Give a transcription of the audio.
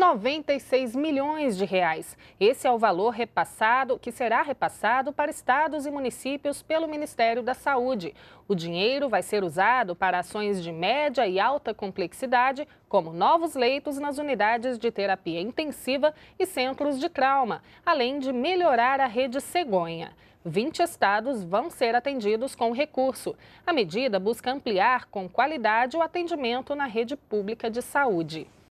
96 milhões de reais. Esse é o valor repassado que será repassado para estados e municípios pelo Ministério da Saúde. O dinheiro vai ser usado para ações de média e alta complexidade, como novos leitos nas unidades de terapia intensiva e centros de trauma, além de melhorar a rede cegonha. 20 estados vão ser atendidos com recurso. A medida busca ampliar com qualidade o atendimento na rede pública de saúde.